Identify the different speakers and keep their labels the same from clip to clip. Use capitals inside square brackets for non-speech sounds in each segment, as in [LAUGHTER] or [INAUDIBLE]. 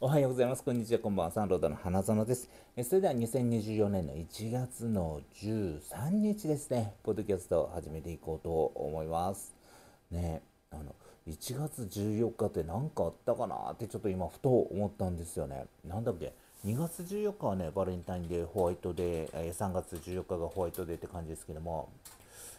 Speaker 1: おはようございます。こんにちは。こんばんは。サンロードの花園です。それでは2024年の1月の13日ですね、ポッドキャストを始めていこうと思います。ねあの、1月14日って何かあったかなってちょっと今ふと思ったんですよね。なんだっけ2月14日はね、バレンタインデー、ホワイトデー、3月14日がホワイトデーって感じですけども、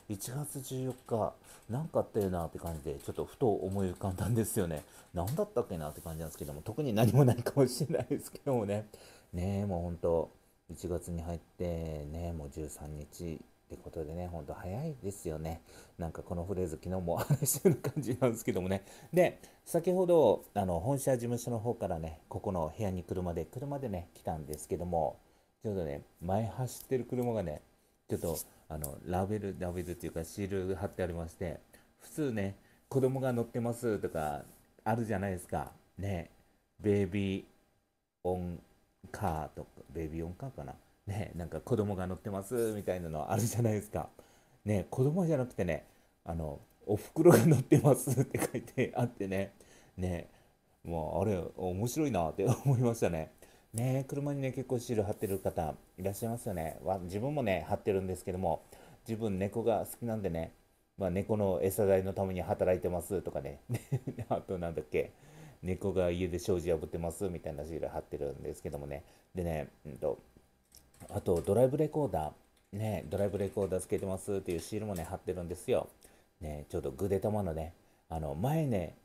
Speaker 1: 1月14日、何かあったよなって感じで、ちょっとふと思い浮かんだんですよね。何だったっけなって感じなんですけども、特に何もないかもしれないですけどもね。ねえ、もうほんと、1月に入って、ねえ、もう13日ってことでね、ほんと早いですよね。なんかこのフレーズ、昨日も話してる感じなんですけどもね。で、先ほど、あの、本社事務所の方からね、ここの部屋に車で、車でね、来たんですけども、ちょうどね、前走ってる車がね、ちょっと、あのラベルラベルっていうかシール貼ってありまして普通ね子供が乗ってますとかあるじゃないですかねベイビーオンカーとかベイビーオンカーかなねなんか子供が乗ってますみたいなのあるじゃないですかね子供じゃなくてねあのお袋が乗ってますって書いてあってねねもうあれ面白いなって思いましたねね車にね、結構シール貼ってる方いらっしゃいますよね。わ自分もね、貼ってるんですけども、自分猫が好きなんでね、まあ、猫の餌代のために働いてますとかね、[LAUGHS] あとなんだっけ、猫が家で障子破ってますみたいなシール貼ってるんですけどもね。でね、うんと、あとドライブレコーダー、ね、ドライブレコーダーつけてますっていうシールもね、貼ってるんですよ。ね、ちょうどぐでたまのね、あの、前ね、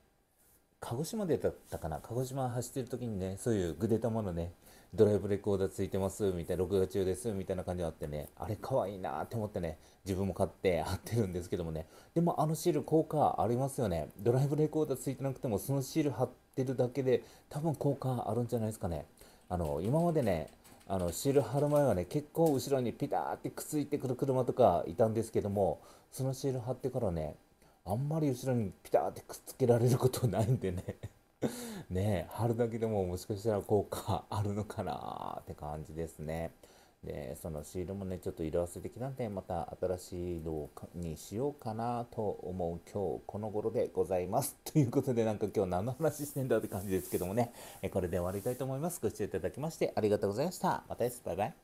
Speaker 1: 鹿児島でだったかな鹿児島走ってる時にねそういうぐで玉のねドライブレコーダーついてますみたいな録画中ですみたいな感じがあってねあれ可愛いなって思ってね自分も買って貼ってるんですけどもねでもあのシール効果ありますよねドライブレコーダーついてなくてもそのシール貼ってるだけで多分効果あるんじゃないですかねあの今までねあのシール貼る前はね結構後ろにピターってくっついてくる車とかいたんですけどもそのシール貼ってからねあんまり後ろにピターってくっつけられることないんでね [LAUGHS] ね貼るだけでももしかしたら効果あるのかなって感じですね。でそのシールもねちょっと色あせ的きたんでまた新しい色にしようかなと思う今日この頃でございます [LAUGHS] ということでなんか今日何の話してんだって感じですけどもねこれで終わりたいと思いますご視聴いただきましてありがとうございましたまたですバイバイ